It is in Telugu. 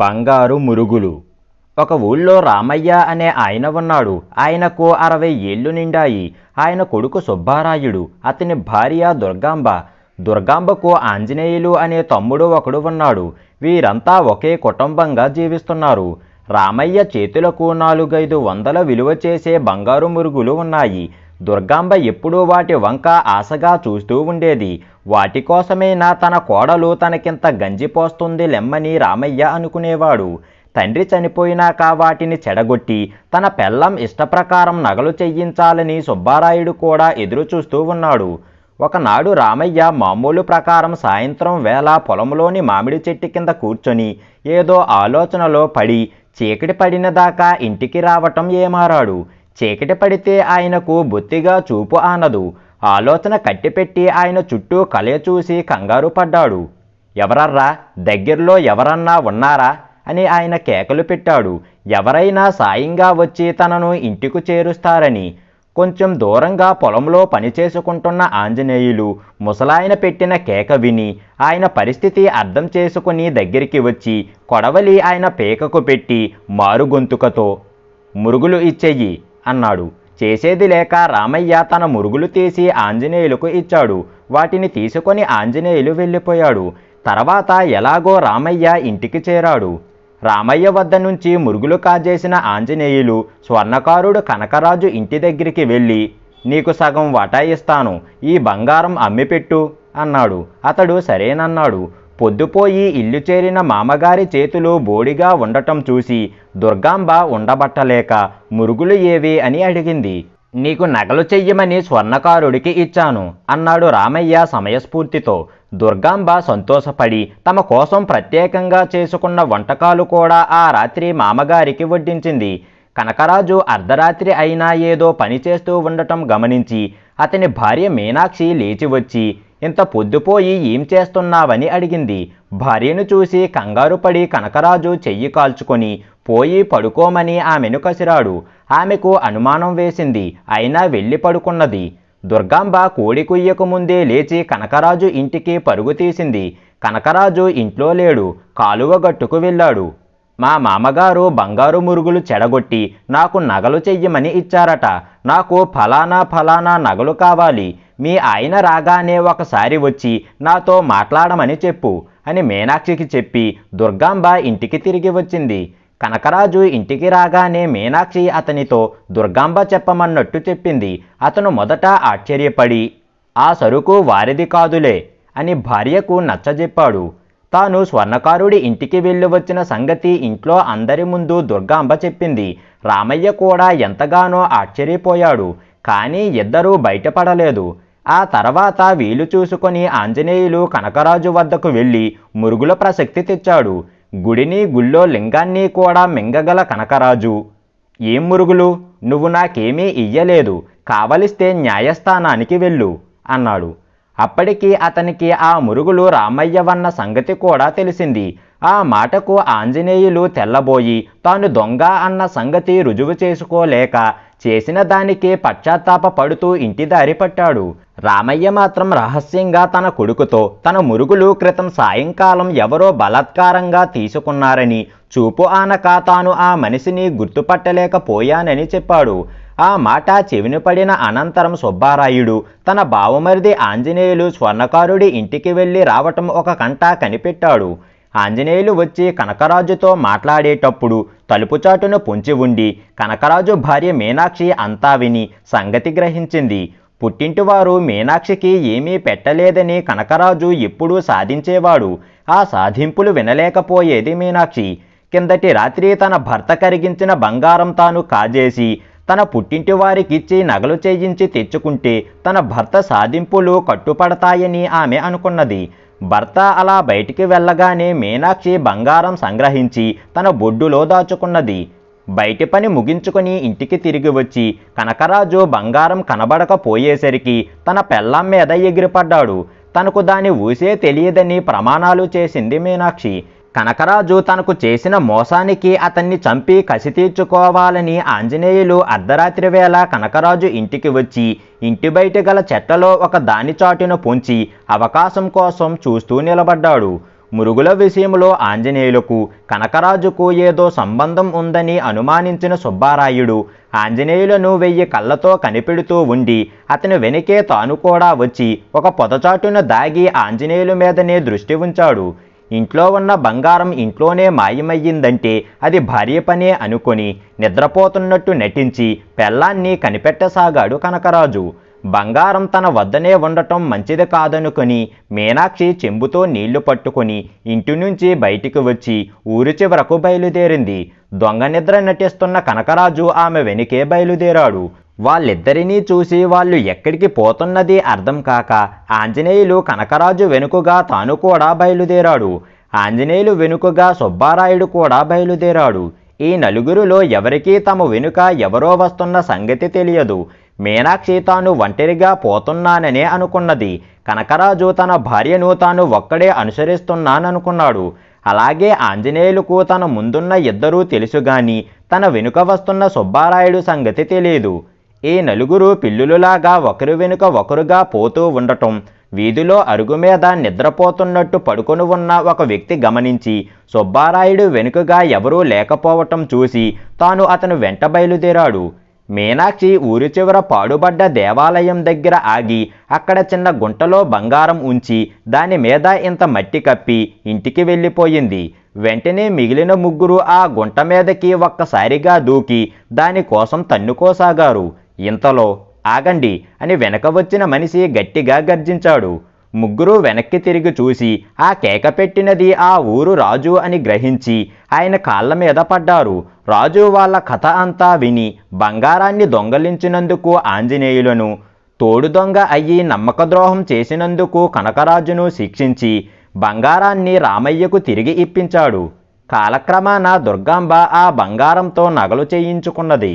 బంగారు మురుగులు ఒక ఊళ్ళో రామయ్య అనే ఆయన ఉన్నాడు ఆయనకు అరవై ఏళ్ళు నిండాయి ఆయన కొడుకు సుబ్బారాయుడు అతని భార్య దుర్గాంబ దుర్గాంబకు ఆంజనేయులు అనే తమ్ముడు ఒకడు ఉన్నాడు వీరంతా ఒకే కుటుంబంగా జీవిస్తున్నారు రామయ్య చేతులకు నాలుగైదు వందల విలువ చేసే బంగారు మురుగులు ఉన్నాయి దుర్గాంబ ఎప్పుడూ వాటి వంక ఆశగా చూస్తూ ఉండేది వాటి కోసమైనా తన కోడలు తనకింత గంజి పోస్తుంది లెమ్మని రామయ్య అనుకునేవాడు తండ్రి చనిపోయినాక వాటిని చెడగొట్టి తన పెళ్ళం ఇష్టప్రకారం నగలు చెయ్యించాలని సుబ్బారాయుడు కూడా ఎదురు చూస్తూ ఉన్నాడు ఒకనాడు రామయ్య మామూలు ప్రకారం సాయంత్రం వేళ పొలంలోని మామిడి చెట్టు కింద కూర్చొని ఏదో ఆలోచనలో పడి చీకటి పడిన దాకా ఇంటికి రావటం ఏమారాడు చీకటి పడితే ఆయనకు బొత్తిగా చూపు ఆనదు ఆలోచన కట్టిపెట్టి ఆయన చుట్టూ కలయ చూసి కంగారు పడ్డాడు ఎవరర్రా దగ్గరలో ఎవరన్నా ఉన్నారా అని ఆయన కేకలు పెట్టాడు ఎవరైనా సాయంగా వచ్చి తనను ఇంటికి చేరుస్తారని కొంచెం దూరంగా పొలంలో పనిచేసుకుంటున్న ఆంజనేయులు ముసలాయన పెట్టిన కేక విని ఆయన పరిస్థితి అర్థం చేసుకుని దగ్గరికి వచ్చి కొడవలి ఆయన పేకకు పెట్టి మారుగొంతుకతో మురుగులు ఇచ్చేయి అన్నాడు చేసేది లేక రామయ్య తన మురుగులు తీసి ఆంజనేయులకు ఇచ్చాడు వాటిని తీసుకొని ఆంజనేయులు వెళ్ళిపోయాడు తర్వాత ఎలాగో రామయ్య ఇంటికి చేరాడు రామయ్య వద్ద నుంచి మురుగులు కాజేసిన ఆంజనేయులు స్వర్ణకారుడు కనకరాజు ఇంటి దగ్గరికి వెళ్ళి నీకు సగం వటా ఇస్తాను ఈ బంగారం అమ్మిపెట్టు అన్నాడు అతడు సరేనన్నాడు పొద్దుపోయి ఇల్లు చేరిన మామగారి చేతులు బోడిగా ఉండటం చూసి దుర్గాంబ ఉండబట్టలేక మురుగులు ఏవి అని అడిగింది నీకు నగలు చెయ్యమని స్వర్ణకారుడికి ఇచ్చాను అన్నాడు రామయ్య సమయస్ఫూర్తితో దుర్గాంబ సంతోషపడి తమ కోసం ప్రత్యేకంగా చేసుకున్న వంటకాలు కూడా ఆ రాత్రి మామగారికి వడ్డించింది కనకరాజు అర్ధరాత్రి అయినా ఏదో పనిచేస్తూ ఉండటం గమనించి అతని భార్య మీనాక్షి లేచి వచ్చి ఇంత పొద్దుపోయి ఏం చేస్తున్నావని అడిగింది భార్యను చూసి కంగారు పడి కనకరాజు చెయ్యి కాల్చుకొని పోయి పడుకోమని ఆమెను కసిరాడు ఆమెకు అనుమానం వేసింది అయినా వెళ్ళి పడుకున్నది దుర్గాంబ కోడి కుయ్యకు ముందే లేచి కనకరాజు ఇంటికి పరుగు తీసింది కనకరాజు ఇంట్లో లేడు కాలువ గట్టుకు వెళ్ళాడు మా మామగారు బంగారు మురుగులు చెడగొట్టి నాకు నగలు చెయ్యమని ఇచ్చారట నాకు ఫలానా ఫలానా నగలు కావాలి మీ ఆయన రాగానే ఒకసారి వచ్చి నాతో మాట్లాడమని చెప్పు అని మీనాక్షికి చెప్పి దుర్గాంబ ఇంటికి తిరిగి వచ్చింది కనకరాజు ఇంటికి రాగానే మీనాక్షి అతనితో దుర్గాంబ చెప్పమన్నట్టు చెప్పింది అతను మొదట ఆశ్చర్యపడి ఆ సరుకు వారిది కాదులే అని భార్యకు నచ్చజెప్పాడు తాను స్వర్ణకారుడి ఇంటికి వెళ్ళి వచ్చిన సంగతి ఇంట్లో అందరి ముందు దుర్గాంబ చెప్పింది రామయ్య కూడా ఎంతగానో ఆశ్చర్యపోయాడు కానీ ఇద్దరూ బయటపడలేదు ఆ తర్వాత వీలు చూసుకొని ఆంజనేయులు కనకరాజు వద్దకు వెళ్ళి మురుగుల ప్రసక్తి తెచ్చాడు గుడిని గుళ్ళో లింగాన్ని కూడా మింగగల కనకరాజు ఏం మురుగులు నువ్వు నాకేమీ ఇయ్యలేదు కావలిస్తే న్యాయస్థానానికి వెళ్ళు అన్నాడు అప్పటికి అతనికి ఆ మురుగులు రామయ్యవన్న సంగతి కూడా తెలిసింది ఆ మాటకు ఆంజనేయులు తెల్లబోయి తాను దొంగ అన్న సంగతి రుజువు చేసుకోలేక చేసిన దానికి పశ్చాత్తాప పడుతూ ఇంటి దారి పట్టాడు రామయ్య మాత్రం రహస్యంగా తన కొడుకుతో తన మురుగులు క్రితం సాయంకాలం ఎవరో బలాత్కారంగా తీసుకున్నారని చూపు ఆనక తాను ఆ మనిషిని గుర్తుపట్టలేకపోయానని చెప్పాడు ఆ మాట చెవిని పడిన అనంతరం సుబ్బారాయుడు తన బావమరిది ఆంజనేయులు స్వర్ణకారుడి ఇంటికి వెళ్ళి రావటం ఒక కంట కనిపెట్టాడు ఆంజనేయులు వచ్చి కనకరాజుతో మాట్లాడేటప్పుడు తలుపుచాటును పొంచి ఉండి కనకరాజు భార్య మీనాక్షి అంతా విని సంగతి గ్రహించింది పుట్టింటివారు మీనాక్షికి ఏమీ పెట్టలేదని కనకరాజు ఎప్పుడూ సాధించేవాడు ఆ సాధింపులు వినలేకపోయేది మీనాక్షి కిందటి రాత్రి తన భర్త కరిగించిన బంగారం తాను కాజేసి తన పుట్టింటి వారికిచ్చి నగలు చేయించి తెచ్చుకుంటే తన భర్త సాధింపులు కట్టుపడతాయని ఆమె అనుకున్నది భర్త అలా బయటికి వెళ్ళగానే మీనాక్షి బంగారం సంగ్రహించి తన బొడ్డులో దాచుకున్నది బయటి పని ముగించుకుని ఇంటికి తిరిగి వచ్చి కనకరాజు బంగారం కనబడకపోయేసరికి తన పెళ్ళం మీద ఎగిరిపడ్డాడు తనకు దాని ఊసే తెలియదని ప్రమాణాలు చేసింది మీనాక్షి కనకరాజు తనకు చేసిన మోసానికి అతన్ని చంపి కసి తీర్చుకోవాలని ఆంజనేయులు అర్ధరాత్రి వేళ కనకరాజు ఇంటికి వచ్చి ఇంటి బయట గల చెట్టలో ఒక దాని చాటును పొంచి అవకాశం కోసం చూస్తూ నిలబడ్డాడు మురుగుల విషయంలో ఆంజనేయులకు కనకరాజుకు ఏదో సంబంధం ఉందని అనుమానించిన సుబ్బారాయుడు ఆంజనేయులను వెయ్యి కళ్ళతో కనిపెడుతూ ఉండి అతని వెనుకే తాను కూడా వచ్చి ఒక పొదచాటును దాగి ఆంజనేయుల మీదనే దృష్టి ఉంచాడు ఇంట్లో ఉన్న బంగారం ఇంట్లోనే మాయమయ్యిందంటే అది భార్య పనే అనుకొని నిద్రపోతున్నట్టు నటించి పెళ్ళాన్ని కనిపెట్టసాగాడు కనకరాజు బంగారం తన వద్దనే ఉండటం మంచిది కాదనుకుని మీనాక్షి చెంబుతో నీళ్లు పట్టుకుని ఇంటి నుంచి బయటికి వచ్చి ఊరి చివరకు బయలుదేరింది దొంగ నిద్ర నటిస్తున్న కనకరాజు ఆమె వెనుకే బయలుదేరాడు వాళ్ళిద్దరినీ చూసి వాళ్ళు ఎక్కడికి పోతున్నది అర్థం కాక ఆంజనేయులు కనకరాజు వెనుకగా తాను కూడా బయలుదేరాడు ఆంజనేయులు వెనుకగా సుబ్బారాయుడు కూడా బయలుదేరాడు ఈ నలుగురిలో ఎవరికీ తమ వెనుక ఎవరో వస్తున్న సంగతి తెలియదు మీనాక్షి తాను ఒంటరిగా పోతున్నాననే అనుకున్నది కనకరాజు తన భార్యను తాను ఒక్కడే అనుసరిస్తున్నాననుకున్నాడు అలాగే ఆంజనేయులకు తన ముందున్న ఇద్దరూ తెలుసు తన వెనుక వస్తున్న సుబ్బారాయుడు సంగతి తెలియదు ఈ నలుగురు పిల్లులులాగా ఒకరి వెనుక ఒకరుగా పోతూ ఉండటం వీధిలో అరుగు మీద నిద్రపోతున్నట్టు పడుకొని ఉన్న ఒక వ్యక్తి గమనించి సుబ్బారాయుడు వెనుకగా ఎవరూ లేకపోవటం చూసి తాను అతను వెంట బయలుదేరాడు మీనాక్షి ఊరి చివర పాడుబడ్డ దేవాలయం దగ్గర ఆగి అక్కడ చిన్న గుంటలో బంగారం ఉంచి దాని మీద ఇంత మట్టి కప్పి ఇంటికి వెళ్ళిపోయింది వెంటనే మిగిలిన ముగ్గురు ఆ గుంట మీదకి ఒక్కసారిగా దూకి దానికోసం తన్నుకోసాగారు ఇంతలో ఆగండి అని వెనక వచ్చిన మనిషి గట్టిగా గర్జించాడు ముగ్గురు వెనక్కి తిరిగి చూసి ఆ కేక పెట్టినది ఆ ఊరు రాజు అని గ్రహించి ఆయన కాళ్ళ మీద పడ్డారు రాజు వాళ్ళ కథ అంతా విని బంగారాన్ని దొంగలించినందుకు ఆంజనేయులను తోడు దొంగ అయ్యి ద్రోహం చేసినందుకు కనకరాజును శిక్షించి బంగారాన్ని రామయ్యకు తిరిగి ఇప్పించాడు కాలక్రమాన దుర్గాంబ ఆ బంగారంతో నగలు చేయించుకున్నది